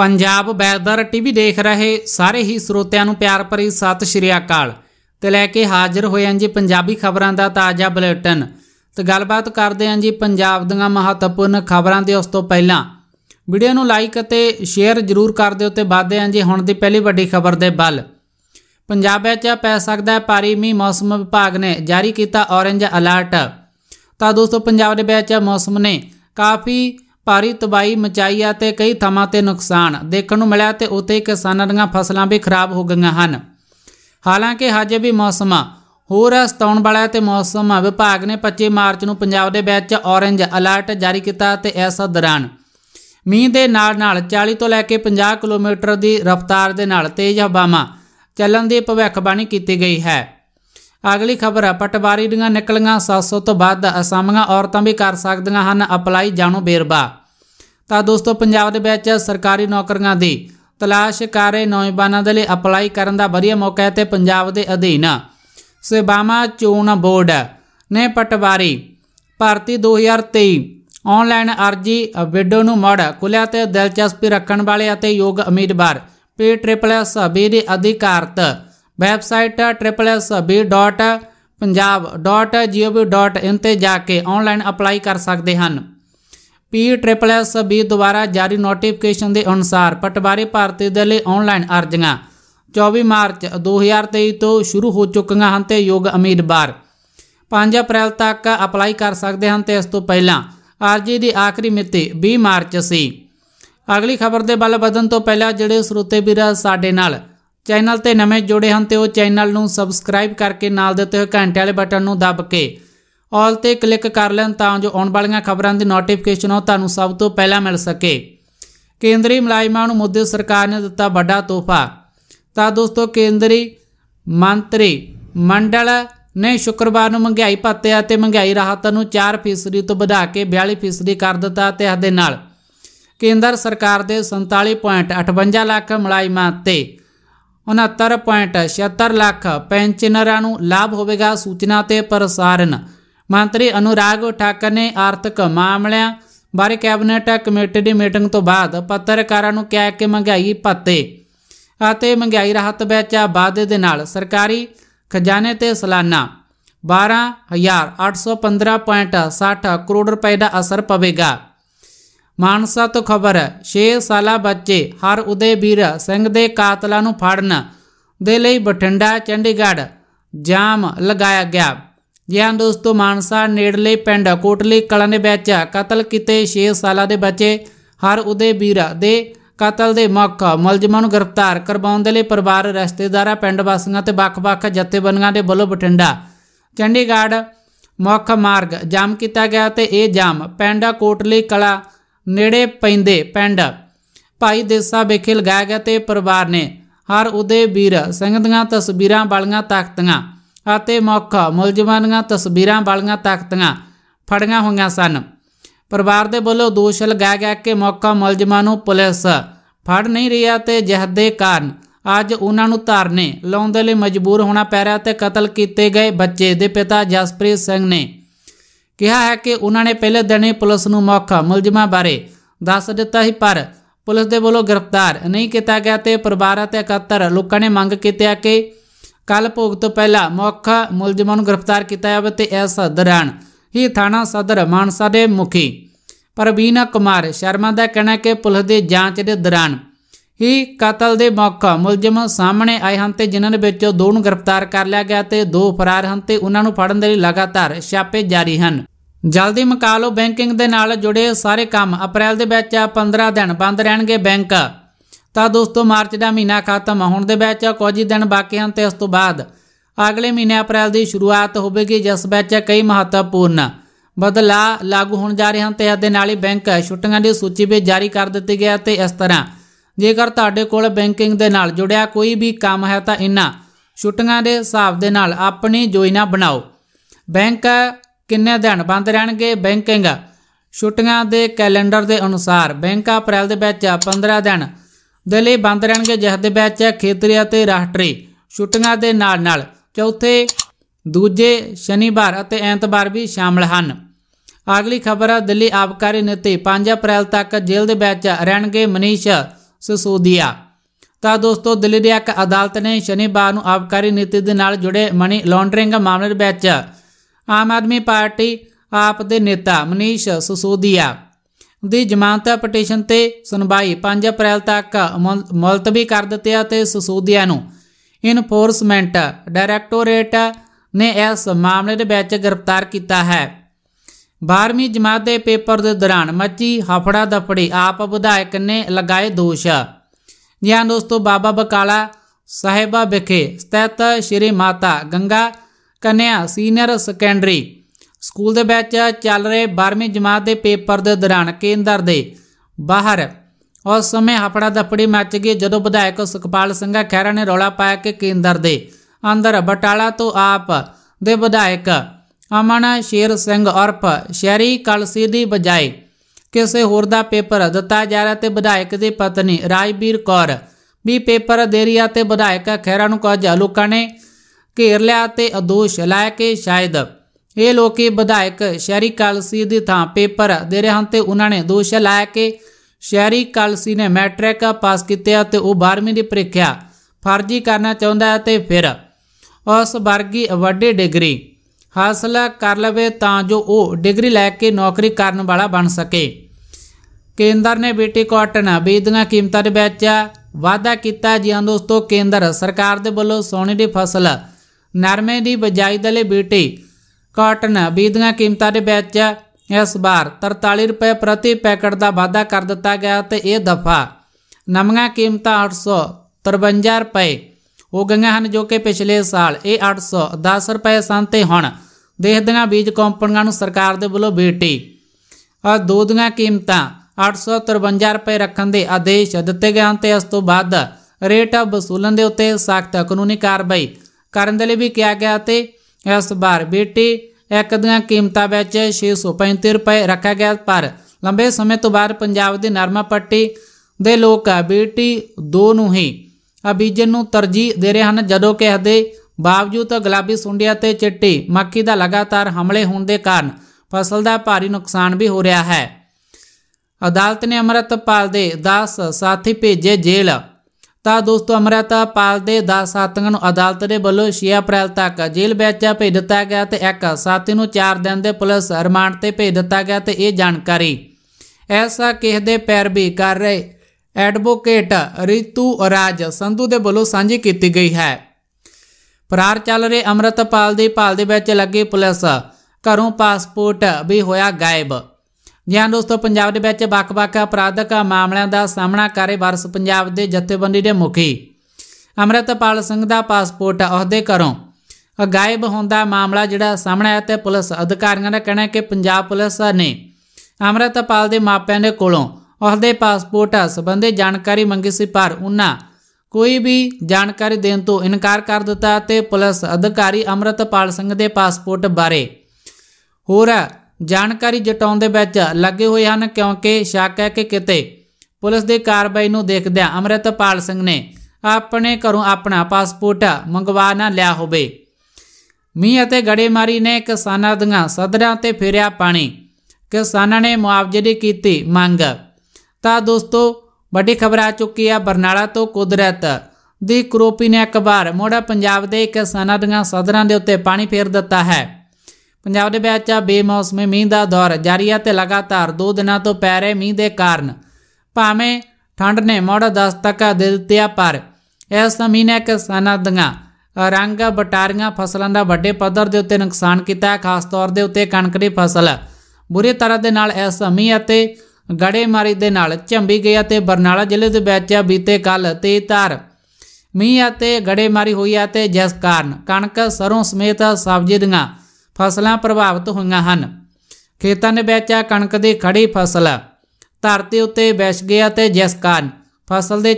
Punjab weather TV ਦੇਖ ਰਹੇ ਸਾਰੇ ਹੀ ਸਰੋਤਿਆਂ ਨੂੰ ਪਿਆਰ ਭਰੀ ਸਤਿ ਸ਼੍ਰੀ ਅਕਾਲ ਤੇ ਲੈ ਕੇ ਹਾਜ਼ਰ ਹੋਏ ਹਾਂ ਜੀ ਪੰਜਾਬੀ ਖਬਰਾਂ ਦਾ ਤਾਜ਼ਾ ਬੁਲੇਟਿਨ ਤੇ ਗੱਲਬਾਤ ਕਰਦੇ ਹਾਂ ਜੀ ਪੰਜਾਬ ਦੀਆਂ ਮਹੱਤਵਪੂਰਨ ਖਬਰਾਂ ਦੇ ਉਸ ਤੋਂ ਪਹਿਲਾਂ ਵੀਡੀਓ ਨੂੰ ਲਾਈਕ ਅਤੇ ਸ਼ੇਅਰ ਜ਼ਰੂਰ ਕਰ ਦਿਓ ਤੇ ਵਾਧੇ ਹਾਂ ਜੀ ਹੁਣ ਦੀ ਪਹਿਲੀ ਵੱਡੀ ਖਬਰ ਦੇ ਬਲ ਪੰਜਾਬ ਵਿੱਚ ਪੈ ਸਕਦਾ ਹੈ ਭਾਰੀ ਮੀਂਹ ਮੌਸਮ ਵਿਭਾਗ ਨੇ ਜਾਰੀ ਕੀਤਾ ਔਰੇਂਜ ਅਲਰਟ ਤਾਂ ਦੋਸਤੋ ਪੰਜਾਬ ਦੇ ਵਿੱਚ ਮੌਸਮ ਨੇ ਕਾਫੀ ਭਾਰੀ ਤਬਾਈ ਮਚਾਈ ਆ ਤੇ ਕਈ ਥਾਵਾਂ ਤੇ ਨੁਕਸਾਨ ਦੇਖਣ ਨੂੰ ਮਿਲਿਆ ਤੇ ਉਤੇ ਕਿਸਾਨਾਂ ਦੀਆਂ ਫਸਲਾਂ ਵੀ ਖਰਾਬ ਹੋ ਗਈਆਂ ਹਨ ਹਾਲਾਂਕਿ ਹਜੇ ਵੀ ਮੌਸਮ ਹੋਰ ਸਤਾਉਣ ਵਾਲਾ ਤੇ ਮੌਸਮ ਵਿਭਾਗ ਨੇ 25 ਮਾਰਚ ਨੂੰ ਪੰਜਾਬ ਦੇ ਵਿੱਚ ਔਰੇਂਜ ਅਲਰਟ ਜਾਰੀ ਕੀਤਾ ਤੇ ਇਸ ਦੌਰਾਨ ਮੀਂਹ ਦੇ ਨਾਲ ਨਾਲ 40 ਤੋਂ ਲੈ ਕੇ 50 ਕਿਲੋਮੀਟਰ ਦੀ ਰਫ਼ਤਾਰ ਦੇ ਨਾਲ ਤੇਜ਼ ਹਵਾਵਾਂ ਚੱਲਣ ਦੀ ਭਵਿੱਖਬਾਣੀ ਕੀਤੀ ਗਈ ਹੈ ਅਗਲੀ ਖਬਰ ਪਟਵਾਰੀ ਦੀਆਂ ਨਿਕਲੀਆਂ 700 ਤੋਂ ਵੱਧ ਅਸਾਮੀਆਂ ਔਰਤਾਂ ਵੀ ਕਰ ਸਕਦੀਆਂ ਹਨ ਅਪਲਾਈ ਜਾਣੋ ਬੇਰਬਾ ਤਾਂ ਦੋਸਤੋ ਪੰਜਾਬ ਦੇ ਵਿੱਚ ਸਰਕਾਰੀ ਨੌਕਰੀਆਂ ਦੀ ਤਲਾਸ਼ ਕਰ ਰਹੇ ਨੌਜਵਾਨਾਂ ਦੇ ਲਈ ਅਪਲਾਈ ਕਰਨ ਦਾ ਵਧੀਆ ਮੌਕਾ ਹੈ ਤੇ ਪੰਜਾਬ ਦੇ ਅਧੀਨ ਸੇਵਾਵਾਂ ਚੋਣ ਬੋਰਡ ਨੇ ਪਟਵਾਰੀ ਭਰਤੀ 2023 ਆਨਲਾਈਨ ਅਰਜੀ ਵਿਡੋ ਨੂੰ ਮੜ ਕੁਲਿਆ ਤੇ ਦਿਲਚਸਪੀ ਰੱਖਣ ਵਾਲੇ ਅਤੇ ਯੋਗ ਉਮੀਦਵਾਰ ਪੀ ਟ੍ਰਿਪਲ ਐਸ ਬੀ ਦੇ ਅਧਿਕਾਰਤ ਵੈਬਸਾਈਟ tripsb.punjab.gov.in ਤੇ ਜਾ ਕੇ ਆਨਲਾਈਨ ਅਪਲਾਈ ਕਰ ਸਕਦੇ ਹਨ ਪੀ ਦੁਆਰਾ ਜਾਰੀ ਨੋਟੀਫਿਕੇਸ਼ਨ ਦੇ ਅਨੁਸਾਰ ਪਟਵਾਰੀ ਭਾਰਤੀ ਦੇ ਲਈ ਆਨਲਾਈਨ ਅਰਜ਼ੀਆਂ 24 ਮਾਰਚ 2023 ਤੋਂ ਸ਼ੁਰੂ ਹੋ ਚੁੱਕੀਆਂ ਹਨ ਤੇ ਯੋਗ ਉਮੀਦਵਾਰ 5 ਅਪ੍ਰੈਲ ਤੱਕ ਅਪਲਾਈ ਕਰ ਸਕਦੇ ਹਨ ਤੇ ਇਸ ਤੋਂ ਪਹਿਲਾਂ ਅਰਜ਼ੀ ਦੀ ਆਖਰੀ ਮਿਤੀ 20 ਮਾਰਚ ਸੀ ਅਗਲੀ ਖਬਰ ਦੇ ਵੱਲ ਵਧਣ ਤੋਂ ਪਹਿਲਾਂ ਜਿਹੜੇ ਸਰੋਤੇ ਵੀਰ ਸਾਡੇ ਨਾਲ ਚੈਨਲ ਤੇ ਨਵੇਂ ਜੁੜੇ ਹਨ ਤੇ ਉਹ ਚੈਨਲ ਨੂੰ ਸਬਸਕ੍ਰਾਈਬ ਕਰਕੇ ਨਾਲ ਦਿੱਤੇ ਹੋਏ ਘੰਟੇ ਵਾਲੇ ਬਟਨ ਨੂੰ ਦਬ ਕੇ ਆਲ ਤੇ ਕਲਿੱਕ ਕਰ ਲੈਣ ਤਾਂ ਜੋ ਆਉਣ ਵਾਲੀਆਂ ਖਬਰਾਂ ਦੀ ਨੋਟੀਫਿਕੇਸ਼ਨ ਉਹ ਤੁਹਾਨੂੰ ਸਭ ਤੋਂ ਪਹਿਲਾਂ ਮਿਲ ਸਕੇ ਕੇਂਦਰੀ ਮਲਾਈਮਾਂ ਨੂੰ ਮੁੱਦੇ ਸਰਕਾਰ ਨੇ ਦਿੱਤਾ ਵੱਡਾ ਤੋਹਫਾ ਤਾਂ ਦੋਸਤੋ ਕੇਂਦਰੀ ਮੰਤਰੀ ਮੰਡਲ ਨੇ ਸ਼ੁੱਕਰਵਾਰ ਨੂੰ ਮਹਿੰਗਾਈ ਭੱਤੇ ਅਤੇ ਮਹਿੰਗਾਈ ਰਾਹਤ ਨੂੰ 4% ਤੋਂ ਵਧਾ ਕੇ 42% ਕਰ ਦਿੱਤਾ ਤੇ ਇਸ ਦੇ ਨਾਲ ਕੇਂਦਰ ਸਰਕਾਰ ਦੇ 47.58 ਲੱਖ ਮਲਾਈਮਾਂ ਤੇ 69.76 ਲੱਖ ਪੈਨਸ਼ਨਰਾਂ ਨੂੰ ਲਾਭ ਹੋਵੇਗਾ ਸੂਚਨਾ ਤੇ ਪ੍ਰਸਾਰਣ ਮੰਤਰੀ ਅਨੁਰਾਗ ਠਾਕਰ ਨੇ ਆਰਥਿਕ ਮਾਮਲਿਆਂ ਬਾਰੇ ਕੈਬਨਿਟ ਕਮੇਟੀ ਦੀ ਮੀਟਿੰਗ ਤੋਂ ਬਾਅਦ ਪੱਤਰਕਾਰਾਂ ਨੂੰ ਕਿਹਾ ਕਿ ਮਹਿੰਗਾਈ ਭੱਤੇ ਅਤੇ ਮਹਿੰਗਾਈ ਰਾਹਤ ਵਿੱਚ ਵਾਅਦੇ ਦੇ ਨਾਲ ਸਰਕਾਰੀ ਖਜ਼ਾਨੇ ਤੇ ਸਾਲਾਨਾ 12815.60 ਕਰੋੜ ਰੁਪਏ ਦਾ ਅਸਰ ਪਵੇਗਾ ਮਾਨਸਾ ਤੋਂ ਖਬਰ ਹੈ 6 ਸਾਲਾ ਬੱਚੇ ਹਰ ਉਦੇ ਵੀਰ ਸਿੰਘ ਦੇ ਕਾਤਲਾਂ ਨੂੰ ਫੜਨ ਦੇ ਲਈ ਬਠਿੰਡਾ ਚੰਡੀਗੜ੍ਹ ਜਾਮ ਲਗਾਇਆ ਗਿਆ ਜਿਹਾਂ ਦੋਸਤੋ ਮਾਨਸਾ ਨੇੜਲੇ ਪਿੰਡ ਕੋਟਲੀ ਕਲਾਂ ਦੇ ਵਿੱਚ ਕਤਲ ਕੀਤੇ 6 ਸਾਲਾ ਦੇ ਬੱਚੇ ਹਰ ਉਦੇ ਵੀਰ ਦੇ ਕਤਲ ਦੇ ਮੁੱਖ ਮਲਜ਼ਮਾਂ ਨੂੰ ਗ੍ਰਿਫਤਾਰ ਕਰਵਾਉਣ ਦੇ ਲਈ ਪਰਿਵਾਰ ਰਿਸ਼ਤੇਦਾਰਾਂ ਪਿੰਡ ਵਾਸੀਆਂ ਤੇ ਵੱਖ-ਵੱਖ ਜੱਥੇਬੰਦੀਆਂ ਦੇ ਵੱਲੋਂ ਬਠਿੰਡਾ ਚੰਡੀਗੜ੍ਹ ਮੁੱਖ ਮਾਰਗ ਜਾਮ ਕੀਤਾ ਗਿਆ ਤੇ ਇਹ ਜਾਮ ਪਿੰਡਾ ਕੋਟਲੀ ਕਲਾ ਨੇੜੇ ਪੈਂਦੇ ਪਿੰਡ ਭਾਈ ਦੇਸਾ ਵਿਖੇ ਲਗਾਇਆ ਗਿਆ ਤੇ ਪਰਿਵਾਰ ਨੇ ਹਰ ਉਹਦੇ ਵੀਰ ਸਿੰਘ ਦੀਆਂ ਤਸਵੀਰਾਂ ਵਾਲੀਆਂ ਤਾਕਤਾਂ ਅਤੇ ਮੁੱਖ ਮੁਲਜ਼ਮਾਂ ਦੀਆਂ ਤਸਵੀਰਾਂ ਵਾਲੀਆਂ ਤਾਕਤਾਂ ਫੜੀਆਂ ਹੋਈਆਂ ਸਨ ਪਰਿਵਾਰ ਦੇ ਵੱਲੋਂ ਦੋਸ਼ ਲਗਾਇਆ ਗਿਆ ਕਿ ਮੌਕਾ ਮੁਲਜ਼ਮਾਂ ਨੂੰ ਪੁਲਿਸ ਫੜ ਨਹੀਂ ਰਹੀ ਤੇ ਜਹਦ ਦੇ ਕਾਰਨ ਅੱਜ ਉਹਨਾਂ ਨੂੰ ਧਰਨੇ ਲਾਉਣ ਦੇ ਲਈ ਮਜਬੂਰ ਹੋਣਾ ਪੈ ਰਿਹਾ ਤੇ ਕਤਲ ਕੀਤੇ ਗਏ ਬੱਚੇ ਦੇ ਪਿਤਾ ਜਸਪ੍ਰੀਤ ਸਿੰਘ ਨੇ ਕਿਹਾ ਹੈ ਕਿ ਉਹਨਾਂ ਨੇ ਪਹਿਲੇ ਦਿਨ ਹੀ ਪੁਲਿਸ ਨੂੰ ਮੌਕਾ ਮਲਜ਼ਮਾਂ ਬਾਰੇ ਦੱਸ ਦਿੱਤਾ ਸੀ ਪਰ ਪੁਲਿਸ ਦੇ ਵੱਲੋਂ ਗ੍ਰਿਫਤਾਰ ਨਹੀਂ ਕੀਤਾ ਗਿਆ ਤੇ ਪਰਿਵਾਰ ਅਤੇ 71 ਲੋਕਾਂ ਨੇ ਮੰਗ ਕੀਤੀ ਹੈ ਕਿ ਕੱਲ ਭੋਗ ਤੋਂ ਪਹਿਲਾਂ ਮੌਕਾ ਮਲਜ਼ਮਾਂ ਨੂੰ ਗ੍ਰਿਫਤਾਰ ਕੀਤਾ ਜਾਵੇ ਤੇ ਇਸ ਦੌਰਾਨ ਹੀ ਥਾਣਾ ਸਦਰ ਮਾਨਸਾ ਦੇ ਮੁਖੀ ਪਰਵੀਨ ਕੁਮਾਰ ਸ਼ਰਮਾ ਦਾ ਕਹਿਣਾ ਹੈ ਕਿ ਪੁਲਿਸ ਦੀ ਜਾਂਚ ਦੇ ਦੌਰਾਨ ਹੀ ਕਤਲ ਦੇ ਮੌਕਾ ਮਲਜ਼ਮ ਸਾਹਮਣੇ ਆਏ ਹਨ ਤੇ ਜਿਨ੍ਹਾਂ ਦੇ ਵਿੱਚੋਂ ਦੋ ਨੂੰ ਗ੍ਰਿਫਤਾਰ ਕਰ ਲਿਆ ਗਿਆ ਤੇ ਦੋ ਫਰਾਰ ਹਨ ਤੇ ਉਹਨਾਂ ਨੂੰ ਫੜਨ ਦੇ ਲਈ ਲਗਾਤਾਰ ਛਾਪੇ ਜਾਰੀ ਹਨ ਜਲਦੀ ਮਕਾ ਲਓ ਬੈਂਕਿੰਗ ਦੇ ਨਾਲ ਜੁੜੇ ਸਾਰੇ ਕੰਮ ਅਪ੍ਰੈਲ ਦੇ ਵਿੱਚ 15 ਦਿਨ ਬੰਦ ਰਹਿਣਗੇ ਬੈਂਕ ਤਾਂ ਦੋਸਤੋ ਮਾਰਚ ਦਾ ਮਹੀਨਾ ਖਤਮ ਹੋਣ ਦੇ ਵਿੱਚ ਕੁਝ ਹੀ ਦਿਨ ਬਾਕੀ ਹਨ ਤੇ ਉਸ ਤੋਂ ਬਾਅਦ ਅਗਲੇ ਮਹੀਨੇ ਅਪ੍ਰੈਲ ਦੀ ਸ਼ੁਰੂਆਤ ਹੋਵੇਗੀ ਜਿਸ ਵਿੱਚ ਕਈ ਮਹੱਤਵਪੂਰਨ ਬਦਲਾ ਲਾਗੂ ਹੋਣ ਜਾ ਰਹੇ ਹਨ ਤੇ ਇਹਦੇ ਨਾਲ ਹੀ ਬੈਂਕ ਛੁੱਟੀਆਂ ਦੀ ਸੂਚੀ ਵੀ ਜਾਰੀ ਕਰ ਦਿੱਤੀ ਗਈ ਹੈ ਤੇ ਇਸ ਤਰ੍ਹਾਂ ਜੇਕਰ ਤੁਹਾਡੇ ਕੋਲ ਬੈਂਕਿੰਗ ਦੇ ਨਾਲ ਜੁੜਿਆ ਕੋਈ ਵੀ ਕੰਮ ਹੈ ਤਾਂ ਇਹਨਾਂ ਛੁੱਟੀਆਂ ਦੇ ਹਿਸਾਬ ਦੇ ਨਾਲ ਆਪਣੀ ਯੋਜਨਾ ਬਣਾਓ ਬੈਂਕ ਕਿੰਨੇ ਦਿਨ ਬੰਦ ਰਹਿਣਗੇ ਬੈਂਕਿੰਗ ਛੁੱਟੀਆਂ ਦੇ ਕੈਲੰਡਰ ਦੇ ਅਨੁਸਾਰ ਬੈਂਕ ਅਪ੍ਰੈਲ ਦੇ ਵਿੱਚ 15 ਦਿਨ ਦੇ ਲਈ ਬੰਦ ਰਹਿਣਗੇ ਜਿਸ ਦੇ ਵਿੱਚ ਖੇਤਰੀ ਅਤੇ ਰਾਸ਼ਟਰੀ ਛੁੱਟੀਆਂ ਦੇ ਨਾਲ ਨਾਲ ਚੌਥੇ ਦੂਜੇ ਸ਼ਨੀਵਾਰ ਅਤੇ ਐਤਵਾਰ ਵੀ ਸ਼ਾਮਲ ਹਨ ਅਗਲੀ ਖਬਰ ਹੈ ਦਿੱਲੀ ਆਬਕਾਰੀ ਨੀਤੀ 5 ਅਪ੍ਰੈਲ ਤੱਕ ਜੇਲ੍ਹ ਦੇ ਵਿੱਚ ਰਹਿਣਗੇ ਮਨੀਸ਼ ਸਸੋਦੀਆ ਤਾਂ ਦੋਸਤੋ ਦਿੱਲੀ ਦੀ ਇੱਕ ਅਦਾਲਤ ਨੇ ਸ਼ਨੀਵਾਰ ਨੂੰ ਆਬਕਾਰੀ ਨੀਤੀ ਦੇ ਨਾਲ ਜੁੜੇ ਮਨੀ ਲਾਂਡਰਿੰਗ ਮਾਮਲੇ ਵਿੱਚ ਆਮ ਆਦਮੀ ਪਾਰਟੀ ਆਪ ਦੇ ਨੇਤਾ ਮਨੀਸ਼ ਸਸੋਦੀਆ ਦੀ ਜ਼ਮਾਨਤ ਪਟੀਸ਼ਨ ਤੇ ਸੁਣਵਾਈ 5 ਅਪ੍ਰੈਲ ਤੱਕ ਮੁਲਤਵੀ ਕਰ ਦਿੱਤੀ ਅਤੇ ਸਸੋਦੀਆ ਨੂੰ ਇਨਫੋਰਸਮੈਂਟ ਡਾਇਰੈਕਟੋਰੇਟ ਨੇ ਇਸ ਮਾਮਲੇ ਦੇ ਵਿੱਚ ਗ੍ਰਿਫਤਾਰ ਕੀਤਾ ਹੈ 12ਵੀਂ ਜਮਾਤ ਦੇ ਪੇਪਰ ਦੇ ਦੌਰਾਨ ਮੱਚੀ ਹਫੜਾ ਦਫੜੀ ਆਪ ਵਿਧਾਇਕ ਨੇ ਲਗਾਏ ਦੋਸ਼ ਜਾਂ ਦੋਸਤੋ ਬਾਬਾ ਬਕਾਲਾ ਸਾਹਿਬਾ ਵਿਖੇ ਸਤਿਤ Shri Mata Ganga Kanya senior secondary school ਦੇ ਵਿੱਚ ਚੱਲ ਰਹੇ 12ਵੀਂ ਜਮਾਤ ਦੇ ਪੇਪਰ ਦੇ ਦੌਰਾਨ ਕੇਂਦਰ ਦੇ ਬਾਹਰ ਉਸ ਸਮੇਂ ਹਫੜਾ ਦਫੜੀ ਮੱਚ ਗਈ ਜਦੋਂ ਵਿਧਾਇਕ ਸੁਖਪਾਲ ਸਿੰਘਾ ਖਹਿਰਾ ਨੇ ਰੌਲਾ ਪਾਇਆ ਕਿ ਕੇਂਦਰ ਦੇ ਅੰਦਰ ਬਟਾਲਾ ਤੋਂ ਆਪ ਦੇ ਵਿਧਾਇਕ ਅਮਨ ਸ਼ੇਰ ਸਿੰਘ ਅਰਪ ਸ਼ਹਿਰੀ ਕਲਸੀ ਦੀ ਬਜਾਏ ਕਿਸੇ ਹੋਰ ਦਾ ਪੇਪਰ ਦਿੱਤਾ ਜਾ ਰਿਹਾ ਤੇ ਵਿਧਾਇਕ ਦੀ ਪਤਨੀ ਰਾਜਵੀਰ ਕੌਰ ਵੀ ਪੇਪਰ ਦੇ ਰਹੀ ਤੇ ਵਿਧਾਇਕ ਖਹਿਰਾ ਨੂੰ ਕੁਝ ਲੋਕਾਂ ਨੇ ਘੇਰ ਲਿਆ ਤੇ ਅਦੋਸ਼ ਲਾ ਕੇ ਸ਼ਾਇਦ ਇਹ ਲੋਕੀ ਵਿਧਾਇਕ ਸ਼ਹਿਰੀ ਕਾਲਸੀ ਦੀ ਥਾਂ ਪੇਪਰ ਦੇ ਰਹੇ ਹਨ ਤੇ ਉਹਨਾਂ ਨੇ ਦੋਸ਼ ਲਾ ਕੇ ਸ਼ਹਿਰੀ ਕਾਲਸੀ ਨੇ ਮੈਟ੍ਰਿਕ ਪਾਸ ਕੀਤਾ ਤੇ ਉਹ 12ਵੀਂ ਦੀ ਪ੍ਰੀਖਿਆ ਫਰਜ਼ੀ ਕਰਨਾ ਚਾਹੁੰਦਾ ਹੈ ਤੇ ਫਿਰ ਉਸ ਵਰਗੀ ਵੱਡੀ ਡਿਗਰੀ ਹਾਸਲ ਕਰ ਲਵੇ ਤਾਂ ਜੋ ਉਹ ਡਿਗਰੀ ਲੈ ਕੇ ਨੌਕਰੀ ਕਰਨ ਵਾਲਾ ਬਣ ਸਕੇ ਕੇਂਦਰ ਨੇ ਬੀਟੀ ਕਾਟਨ ਬੀਜੀਆਂ ਕੀਮਤਾਂ ਦੇ ਵਿੱਚ ਵਾਅਦਾ ਕੀਤਾ ਜੀ ਦੋਸਤੋ ਕੇਂਦਰ ਸਰਕਾਰ ਦੇ ਵੱਲੋਂ ਸੋਨੇ ਦੀ ਫਸਲ ਨਰਮੇ ਦੀ ਬਜਾਈ ਦਲੇ ਬੀਟੇ ਕਾਟਨ ਬੀਜ ਕੀਮਤਾਂ ਦੇ ਵਿੱਚ ਇਸ ਵਾਰ 43 ਰੁਪਏ ਪ੍ਰਤੀ ਪੈਕਟ ਦਾ ਵਾਧਾ ਕਰ ਦਿੱਤਾ ਗਿਆ ਤੇ ਇਹ ਦਫਾ ਨਮੀਆਂ ਕੀਮਤਾਂ 853 ਰੁਪਏ ਹੋ ਗਈਆਂ ਹਨ ਜੋ ਕਿ ਪਿਛਲੇ ਸਾਲ ਇਹ 810 ਰੁਪਏ ਸਨ ਤੇ ਹੁਣ ਦੇਖਦਿਆਂ ਬੀਜ ਕੰਪਨੀਆਂ ਨੂੰ ਸਰਕਾਰ ਦੇ ਵੱਲੋਂ ਬੀਟੀ ਆ ਦੁੱਧ ਕੀਮਤਾਂ 853 ਰੁਪਏ ਰੱਖਣ ਦੇ ਆਦੇਸ਼ ਦਿੱਤੇ ਗਏ ਹਨ ਤੇ ਇਸ ਤੋਂ ਬਾਅਦ ਰੇਟ ਵਸੂਲਣ ਦੇ ਉੱਤੇ ਸਖਤ ਕਾਨੂੰਨੀ ਕਾਰਵਾਈ ਕਰਨ ਦੇ ਲਈ ਵੀ ਕਿਹਾ ਗਿਆ ਤੇ ਇਸ ਬਾਰ ਬੇਟੇ ਇੱਕ ਦੀਆਂ ਕੀਮਤਾਂ ਵਿੱਚ 635 ਰੁਪਏ ਰੱਖਿਆ ਗਿਆ ਪਰ ਲੰਬੇ ਸਮੇਂ ਤੋਂ ਬਾਅਦ ਪੰਜਾਬ ਦੇ ਨਰਮਾ ਪੱਟੀ ਦੇ ਲੋਕ ਬੇਟੀ ਦੋ ਨੂੰ ਹੀ ਅਬੀਜਨ ਨੂੰ ਤਰਜੀਹ ਦੇ ਰਹੇ ਹਨ ਜਦੋਂ ਕਿ ਹਦੇ ਬਾਵਜੂਦ ਗੁਲਾਬੀ ਸੁੰਡਿਆ ਤੇ ਚਿੱਟੀ ਮੱਕੀ ਦਾ ਲਗਾਤਾਰ ਹਮਲੇ ਹੋਣ ਦੇ ਕਾਰਨ ਫਸਲ ਦਾ ਭਾਰੀ ਨੁਕਸਾਨ ਵੀ ਹੋ ਰਿਹਾ ਹੈ ਅਦਾਲਤ ਨੇ ਅਮਰਤਪਾਲ ਦੇ 10 ਸਾਥੀ ਭੇਜੇ ਜੇਲ੍ਹ ਤਾਂ ਦੋਸਤੋ ਅਮਰਤਾ ਪਾਲ ਦੇ 10 ਸਾਥੀਆਂ ਨੂੰ ਅਦਾਲਤ ਦੇ ਵੱਲੋਂ 6 ਅਪ੍ਰੈਲ ਤੱਕ ਜੇਲ੍ਹ ਵਿੱਚ ਭੇਜ ਦਿੱਤਾ ਗਿਆ ਤੇ ਇੱਕ ਸਾਥੀ ਨੂੰ 4 ਦਿਨ ਦੇ ਪੁਲਿਸ ਰਿਮਾਂਡ ਤੇ ਭੇਜ ਦਿੱਤਾ ਗਿਆ ਤੇ ਇਹ ਜਾਣਕਾਰੀ ਐਸਾ ਕਿਸ ਦੇ ਪੈਰ ਵੀ ਕਰ ਰਹੇ ਐਡਵੋਕੇਟ ਰਿਤੂ ਰਾਜ ਸੰਧੂ ਦੇ ਵੱਲੋਂ ਸਾਂਝੀ ਕੀਤੀ ਗਈ ਹੈ ਫਰਾਰ ਚੱਲ ਰਹੇ ਅਮਰਤਪਾਲ ਦੇ ਪਾਲ ਦੇ ਵਿੱਚ ਲੱਗੇ ਪੁਲਿਸ ਘਰੋਂ ਪਾਸਪੋਰਟ ਵੀ ਹੋਇਆ ਗਾਇਬ ਜਿਹਾਂ ਦੋਸਤੋ ਪੰਜਾਬ ਦੇ ਵਿੱਚ ਵੱਖ-ਵੱਖ ਅਪਰਾਧਕ ਮਾਮਲਿਆਂ ਦਾ ਸਾਹਮਣਾ ਕਰੇ ਵਾਰਸ ਪੰਜਾਬ ਦੇ ਜਥੇਬੰਦੀ ਦੇ ਮੁਖੀ ਅਮਰਤਪਾਲ ਸਿੰਘ ਦਾ ਪਾਸਪੋਰਟ ਅਹਦੇ ਕਰੋ ਗਾਇਬ ਹੁੰਦਾ ਮਾਮਲਾ ਜਿਹੜਾ ਸਾਹਮਣੇ ਆਇਆ ਤੇ ਪੁਲਿਸ ਅਧਿਕਾਰੀਆਂ ਦਾ ਕਹਿਣਾ ਹੈ ਕਿ ਪੰਜਾਬ ਪੁਲਿਸ ਨੇ ਅਮਰਤਪਾਲ ਦੇ ਮਾਪਿਆਂ ਦੇ ਕੋਲੋਂ ਉਹਦੇ ਪਾਸਪੋਰਟ ਸੰਬੰਧੀ ਜਾਣਕਾਰੀ ਮੰਗੀ ਸੀ ਪਰ ਉਹਨਾਂ ਕੋਈ ਵੀ ਜਾਣਕਾਰੀ ਦੇਣ ਤੋਂ ਇਨਕਾਰ ਕਰ ਦਿੱਤਾ ਤੇ ਪੁਲਿਸ ਅਧਿਕਾਰੀ ਅਮਰਤਪਾਲ ਸਿੰਘ ਦੇ ਪਾਸਪੋਰਟ ਬਾਰੇ ਹੋਰ ਜਾਣਕਾਰੀ ਜਟਾਉਣ ਦੇ ਵਿੱਚ ਲੱਗੇ ਹੋਏ ਹਨ ਕਿਉਂਕਿ ਸ਼ੱਕ ਹੈ ਕਿ ਕਿਤੇ ਪੁਲਿਸ ਦੀ ਕਾਰਵਾਈ ਨੂੰ ਦੇਖਦਿਆਂ ਅਮਰਿਤਪਾਲ ਸਿੰਘ ਨੇ ਆਪਣੇ ਘਰੋਂ ਆਪਣਾ ਪਾਸਪੋਰਟ ਮੰਗਵਾ ਨਾ ਲਿਆ ਹੋਵੇ ਮੀਂਹ ਅਤੇ ਗੜੇਮਾਰੀ ਨੇ ਕਿਸਾਨਾਂ ਦੀਆਂ ਸਦਰਾਂ ਤੇ ਫੇਰਿਆ ਪਾਣੀ ਕਿਸਾਨਾਂ ਨੇ ਮੁਆਵਜ਼ੇ ਦੀ ਕੀਤੀ ਮੰਗ ਤਾਂ ਦੋਸਤੋ ਵੱਡੀ ਖਬਰ ਆ ਚੁੱਕੀ ਆ ਬਰਨਾਲਾ ਤੋਂ ਕੁਦਰਤ ਦੀ ਕਰੋਪੀ ਨੇ ਇੱਕ ਵਾਰ ਮੋੜਾ ਪੰਜਾਬ ਦੇ ਕਿਸਾਨਾਂ ਦੀਆਂ ਸਦਰਾਂ ਦੇ ਉੱਤੇ ਪਾਣੀ ਫੇਰ ਦਿੱਤਾ ਹੈ ਪੰਜਾਬ ਦੇ ਵਿੱਚ ਬੇਮੌਸਮੀ ਮੀਂਹ ਦਾ ਦੌਰ ਜਾਰੀ ਹੈ ਤੇ ਲਗਾਤਾਰ 2 ਦਿਨਾਂ ਤੋਂ ਪੈ ਰਹੇ ਮੀਂਹ ਦੇ ਕਾਰਨ ਭਾਵੇਂ ਠੰਡ ਨੇ ਮੋੜ ਦਸਤਕਾ ਦੇ ਦਿੱਤੇ ਆ ਪਰ ਇਸ ਮਹੀਨੇ ਕਿਸਾਨਾਂ ਦੀਆਂ ਰੰਗ ਬਟਾਰੀਆਂ ਫਸਲਾਂ ਦਾ ਵੱਡੇ ਪੱਧਰ ਦੇ ਉੱਤੇ ਨੁਕਸਾਨ ਕੀਤਾ ਖਾਸ ਤੌਰ ਦੇ ਉੱਤੇ ਕਣਕ ਦੀ ਫਸਲ ਬੁਰੀ ਤਰ੍ਹਾਂ ਦੇ ਨਾਲ ਇਸ ਮੀਂਹ ਅਤੇ ਗੜੇ ਮਾਰੀ ਦੇ ਨਾਲ ਝੰਬੀ ਗਿਆ ਤੇ ਬਰਨਾਲਾ ਜ਼ਿਲ੍ਹੇ ਦੇ ਵਿੱਚ ਬੀਤੇ ਕੱਲ ਤੇ ਤਾਰ ਮੀਂਹ ਅਤੇ ਗੜੇ ਮਾਰੀ ਹੋਈ ਅਤੇ ਜਿਸ ਕਾਰਨ ਕਣਕ ਸਰੋਂ ਸਮੇਤ ਸਬਜ਼ੀ ਦੀਆਂ ਫਸਲਾਂ ਪ੍ਰਭਾਵਿਤ ਹੋਈਆਂ ਹਨ ਖੇਤਾਂ ਨੇ ਆ ਕਣਕ ਦੀ ਖੜੀ ਫਸਲ ਧਰਤੀ ਉੱਤੇ ਵਿਛ ਗਿਆ ਤੇ ਜਿਸ ਕਾਰਨ ਫਸਲ ਦੇ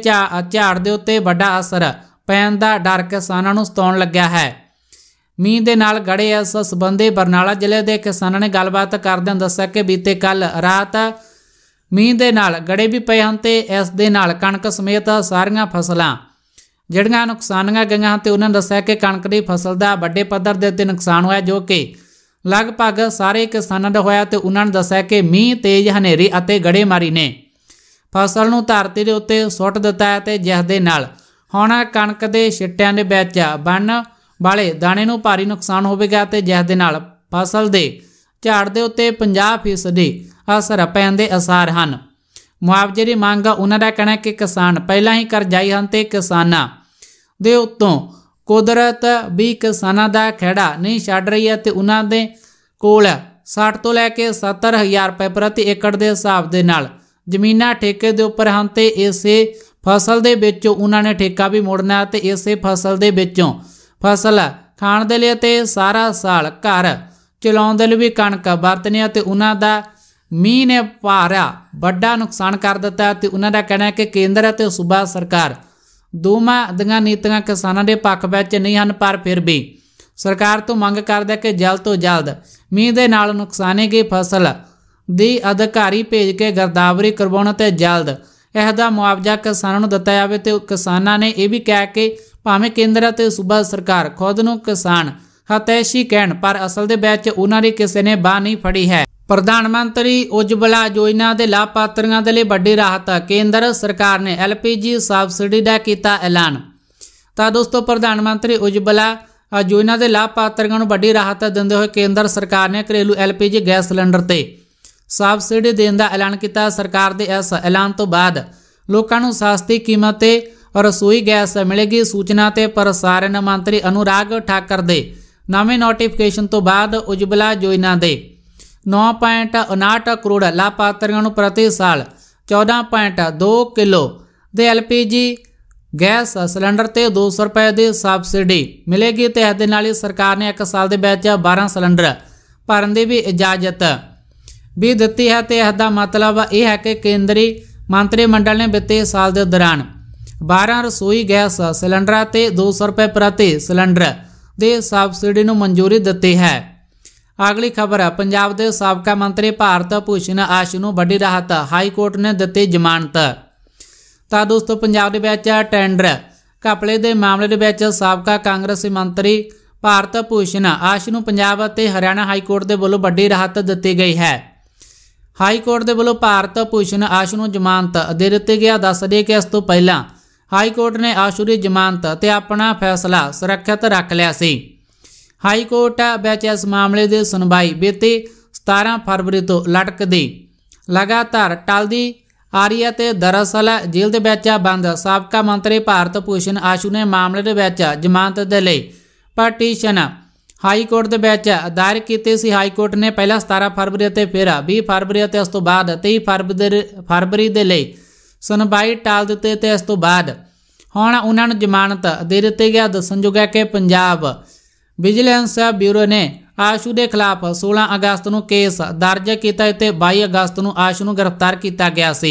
ਝਾੜ ਦੇ ਉੱਤੇ ਵੱਡਾ ਅਸਰ ਪੈਣ ਦਾ ਡਰ ਕਿਸਾਨਾਂ ਨੂੰ ਸਤਾਉਣ ਲੱਗਿਆ ਹੈ ਮੀਂਹ ਦੇ ਨਾਲ ਗੜੇ ਇਸ ਸਬੰਧੇ ਬਰਨਾਲਾ ਜ਼ਿਲ੍ਹੇ ਦੇ ਕਿਸਾਨਾਂ ਨੇ ਗੱਲਬਾਤ ਕਰਦਿਆਂ ਦੱਸਿਆ ਕਿ ਬੀਤੇ ਕੱਲ ਰਾਤ ਮੀਂਹ ਦੇ ਨਾਲ ਗੜੇ ਵੀ ਪਏ ਹਨ ਤੇ ਇਸ ਦੇ ਨਾਲ ਕਣਕ ਸਮੇਤ ਸਾਰੀਆਂ ਫਸਲਾਂ ਜਿਹੜੀਆਂ ਨੁਕਸਾਨੀਆਂ ਗਈਆਂ ਤੇ ਉਹਨਾਂ ਦੱਸਿਆ ਕਿ ਕਣਕ ਦੀ ਫਸਲ ਦਾ ਵੱਡੇ ਪੱਧਰ ਦੇ ਉੱਤੇ ਨੁਕਸਾਨ ਹੋਇਆ ਜੋ ਕਿ ਲਗਭਗ ਸਾਰੇ ਕਿਸਾਨਾਂ ਦਾ ਹੋਇਆ ਤੇ ਉਹਨਾਂ ਨੇ ਦੱਸਿਆ ਕਿ ਮੀਂਹ ਤੇਜ਼ ਹਨੇਰੀ ਅਤੇ ਗੜੇਮਾਰੀ ਨੇ ਫਸਲ ਨੂੰ ਧਰਤੀ ਦੇ ਉੱਤੇ ਸੁੱਟ ਦਿੱਤਾ ਤੇ ਜਿਸ ਦੇ ਨਾਲ ਹੁਣ ਕਣਕ ਦੇ ਛਿੱਟਿਆਂ ਦੇ ਵਿੱਚ ਬਣ ਵਾਲੇ ਦਾਣੇ ਨੂੰ ਭਾਰੀ ਨੁਕਸਾਨ ਹੋਵੇਗਾ ਤੇ ਜਿਸ ਦੇ ਨਾਲ ਫਸਲ ਦੇ ਝਾੜ ਦੇ ਉੱਤੇ 50% ਦੇ ਅਸਰ ਪੈਣ ਦੇ ਅਸਾਰ ਹਨ ਮੁਆਵਜ਼ੇ ਦੀ ਮੰਗ ਉਹਨਾਂ ਦਾ ਕਹਿਣਾ ਕਿ ਕਿਸਾਨ ਪਹਿਲਾਂ ਹੀ ਕਰਜ਼ਾਈ ਹਨ ਤੇ ਕਿਸਾਨਾਂ ਦੇ ਉਤੋਂ ਕੁਦਰਤ ਵੀ ਕਿਸਾਨਾਂ ਦਾ ਖੇੜਾ ਨਹੀਂ ਛੱਡ ਰਹੀ ਹੈ ਤੇ ਉਹਨਾਂ ਦੇ ਕੋਲ 60 ਤੋਂ ਲੈ ਕੇ 70000 ਰੁਪਏ ਪ੍ਰਤੀ ਏਕੜ ਦੇ ਹਿਸਾਬ ਦੇ ਨਾਲ ਜ਼ਮੀਨਾਂ ਠੇਕੇ ਦੇ ਉੱਪਰ ਹਨ ਤੇ ਇਸੇ ਫਸਲ ਦੇ ਵਿੱਚੋਂ ਉਹਨਾਂ ਨੇ ਠੇਕਾ ਵੀ ਮੋੜਨਾ ਤੇ ਇਸੇ ਫਸਲ ਦੇ ਵਿੱਚੋਂ ਫਸਲ ਖਾਣ ਦੇ ਲਈ ਤੇ ਸਾਰਾ ਸਾਲ ਘਰ ਚਲਾਉਣ ਦੇ ਲਈ ਵੀ ਕਣਕ ਵਰਤਨੀ ਤੇ ਉਹਨਾਂ ਦਾ ਮੀਂਹ ਨੇ ਭਾਰਾ ਵੱਡਾ ਨੁਕਸਾਨ ਕਰ ਦਿੱਤਾ ਤੇ ਉਹਨਾਂ ਦਾ ਕਹਿਣਾ ਹੈ ਕਿ ਕੇਂਦਰ ਅਤੇ ਸੂਬਾ ਸਰਕਾਰ ਦੋਵਾਂ ਦੀਆਂ ਨੀਤੀਆਂ ਕਿਸਾਨਾਂ ਦੇ ਪੱਖ ਵਿੱਚ ਨਹੀਂ ਹਨ ਪਰ ਫਿਰ ਵੀ ਸਰਕਾਰ ਤੋਂ ਮੰਗ ਕਰਦਾ ਕਿ ਜਲਦ ਤੋਂ ਜਲਦ ਮੀਂਹ ਦੇ ਨਾਲ ਨੁਕਸਾਨੇ ਗਈ ਫਸਲ ਦੀ ਅਧਿਕਾਰੀ ਭੇਜ ਕੇ ਗਰਦਾਵਰੀ ਕਰਵਾਉਣ ਤੇ ਜਲਦ ਇਹ ਦਾ ਮੁਆਵਜ਼ਾ ਕਿਸਾਨਾਂ ਨੂੰ ਦਿੱਤਾ ਜਾਵੇ ਤੇ ਕਿਸਾਨਾਂ ਨੇ ਇਹ ਵੀ ਕਹਿ ਕੇ ਭਾਵੇਂ ਕੇਂਦਰ ਅਤੇ ਸੂਬਾ ਸਰਕਾਰ ਖੁਦ ਨੂੰ ਕਿਸਾਨ ਹਤੈਸ਼ੀ ਕਹਿਣ ਪਰ ਅਸਲ ਦੇ ਵਿੱਚ ਉਹਨਾਂ ਦੀ ਕਿਸੇ ਨੇ ਬਾਹ ਨਹੀਂ ਫੜੀ ਹੈ ਪ੍ਰਧਾਨ ਮੰਤਰੀ ਉਜਵਲਾ ਯੋਜਨਾ ਦੇ ਲਾਭਪਾਤਰੀਆਂ ਦੇ ਲਈ ਵੱਡੀ ਰਾਹਤ ਕੇਂਦਰ ਸਰਕਾਰ ਨੇ ਐਲਪੀਜੀ ਸਬਸਿਡੀ ਦਾ ਕੀਤਾ ਐਲਾਨ ਤਾਂ ਦੋਸਤੋ ਪ੍ਰਧਾਨ ਮੰਤਰੀ ਉਜਵਲਾ ਯੋਜਨਾ ਦੇ ਲਾਭਪਾਤਰੀਆਂ ਨੂੰ ਵੱਡੀ ਰਾਹਤ ਦਿੰਦੇ ਹੋਏ ਕੇਂਦਰ ਸਰਕਾਰ ਨੇ ਘਰੇਲੂ ਐਲਪੀਜੀ ਗੈਸ ਸਿਲੰਡਰ ਤੇ ਸਬਸਿਡੀ ਦੇਣ ਦਾ ਐਲਾਨ ਕੀਤਾ ਸਰਕਾਰ ਦੇ ਇਸ ਐਲਾਨ ਤੋਂ ਬਾਅਦ ਲੋਕਾਂ ਨੂੰ ਸਸਤੀ ਕੀਮਤ ਤੇ ਰਸੋਈ ਗੈਸ ਮਿਲੇਗੀ ਸੂਚਨਾ ਤੇ ਪ੍ਰਸਾਰਣ ਮੰਤਰੀ ਅਨੁਰਾਗ ਠਾਕਰ ਦੇ ਨਵੇਂ ਨੋਟੀਫਿਕੇਸ਼ਨ ਤੋਂ ਬਾਅਦ ਉਜਵਲਾ ਯੋਜਨਾ ਦੇ 9.59 ਕਰੋੜ ਲਾਭਪਾਤਰੀਆਂ ਨੂੰ ਪ੍ਰਤੀ ਸਾਲ 14.2 ਕਿਲੋ ਦੇ ਐਲਪੀਜੀ ਗੈਸ ਸਿਲੰਡਰ ਤੇ 200 ਰੁਪਏ ਦੀ ਸਬਸਿਡੀ ਮਿਲੇਗੀ ਤੇ ਇਸ ਦੇ ਨਾਲ ਹੀ ਸਰਕਾਰ ਨੇ 1 ਸਾਲ ਦੇ ਵਿੱਚ 12 ਸਿਲੰਡਰ ਭਰਨ ਦੀ ਵੀ ਇਜਾਜ਼ਤ ਵੀ ਦਿੱਤੀ ਹੈ ਤੇ ਇਸ ਦਾ ਮਤਲਬ ਇਹ ਹੈ ਕਿ ਕੇਂਦਰੀ ਮੰਤਰੀ ਮੰਡਲ ਨੇ ਬੀਤੇ ਸਾਲ ਦੇ ਦੌਰਾਨ 12 ਰਸੋਈ ਗੈਸ ਸਿਲੰਡਰਾਂ ਤੇ 200 ਰੁਪਏ ਪ੍ਰਤੀ ਸਿਲੰਡਰ ਦੇ ਸਬਸਿਡੀ ਨੂੰ ਮਨਜ਼ੂਰੀ ਦਿੱਤੀ ਹੈ ਅਗਲੀ ਖਬਰ ਹੈ ਪੰਜਾਬ ਦੇ ਸਾਬਕਾ ਮੰਤਰੀ ਭਾਰਤ ਭੂਸ਼ਣ ਆਸ਼ੂ ਨੂੰ ਵੱਡੀ ਰਾਹਤ ਹਾਈ ਕੋਰਟ ਨੇ ਦਿੱਤੀ ਜ਼ਮਾਨਤ ਤਾਂ ਦੋਸਤੋ ਪੰਜਾਬ ਦੇ ਵਿੱਚ ਟੈਂਡਰ ਕਪਲੇ ਦੇ ਮਾਮਲੇ ਦੇ ਵਿੱਚ ਸਾਬਕਾ ਕਾਂਗਰਸੀ ਮੰਤਰੀ ਭਾਰਤ ਭੂਸ਼ਣ ਆਸ਼ੂ ਨੂੰ ਪੰਜਾਬ ਅਤੇ ਹਰਿਆਣਾ ਹਾਈ ਕੋਰਟ ਦੇ ਵੱਲੋਂ ਵੱਡੀ ਰਾਹਤ ਦਿੱਤੀ ਗਈ ਹੈ ਹਾਈ ਕੋਰਟ ਦੇ ਵੱਲੋਂ ਭਾਰਤ ਭੂਸ਼ਣ ਆਸ਼ੂ ਨੂੰ ਜ਼ਮਾਨਤ ਦੇ ਦਿੱਤੀ ਗਿਆ ਦੱਸ ਦੇ ਕਿ ਇਸ ਤੋਂ ਪਹਿਲਾਂ ਹਾਈ ਕੋਰਟ ਨੇ ਆਸ਼ੂ ਦੀ ਜ਼ਮਾਨਤ ਤੇ ਆਪਣਾ ਫੈਸਲਾ ਸੁਰੱਖਿਅਤ ਰੱਖ ਲਿਆ ਸੀ ਹਾਈ ਕੋਰਟ ਵਿੱਚ ਇਸ ਮਾਮਲੇ ਦੀ ਸੁਣਵਾਈ ਬੀਤੇ 17 ਫਰਵਰੀ ਤੋਂ ਲਟਕਦੀ ਲਗਾਤਾਰ ਟਲਦੀ ਆ ਰਹੀ ਹੈ ਤੇ ਦਰਅਸਲ ਜੇਲ੍ਹ ਦੇ ਵਿੱਚ ਬੰਦ ਸਾਬਕਾ ਮੰਤਰੀ ਭਾਰਤ ਪੂਸ਼ਨ ਆਸ਼ੂ ਨੇ ਮਾਮਲੇ ਦੇ ਵਿੱਚ ਜ਼ਮਾਨਤ ਦੇ ਲਈ ਪਟੀਸ਼ਨ ਹਾਈ ਕੋਰਟ ਦੇ ਵਿੱਚ ਦਾਇਰ ਕੀਤੀ ਸੀ ਹਾਈ ਕੋਰਟ ਨੇ ਪਹਿਲਾਂ 17 ਫਰਵਰੀ ਅਤੇ ਫਿਰ 20 ਫਰਵਰੀ ਅਤੇ ਉਸ ਤੋਂ ਬਾਅਦ 23 ਫਰਵਰੀ ਫਰਵਰੀ ਦੇ ਲਈ ਸੁਣਵਾਈ ਟਾਲ ਦਿੱਤੀ ਤੇ ਇਸ ਤੋਂ ਬਾਅਦ ਹੁਣ ਉਹਨਾਂ ਨੂੰ ਜ਼ਮਾਨਤ ਦੇ ਦਿੱਤੀ ਗਿਆ ਦੱਸਣ ਜੋਗਾ ਕਿ ਪੰਜਾਬ ਵਿਜੀਲੈਂਸ ਬਿਊਰੋ ਨੇ ਆਸ਼ੂ ਦੇ ਖਿਲਾਫ 16 ਅਗਸਤ ਨੂੰ ਕੇਸ ਦਰਜ ਕੀਤਾ ਅਤੇ 22 ਅਗਸਤ ਨੂੰ ਆਸ਼ੂ ਨੂੰ ਗ੍ਰਿਫਤਾਰ ਕੀਤਾ ਗਿਆ ਸੀ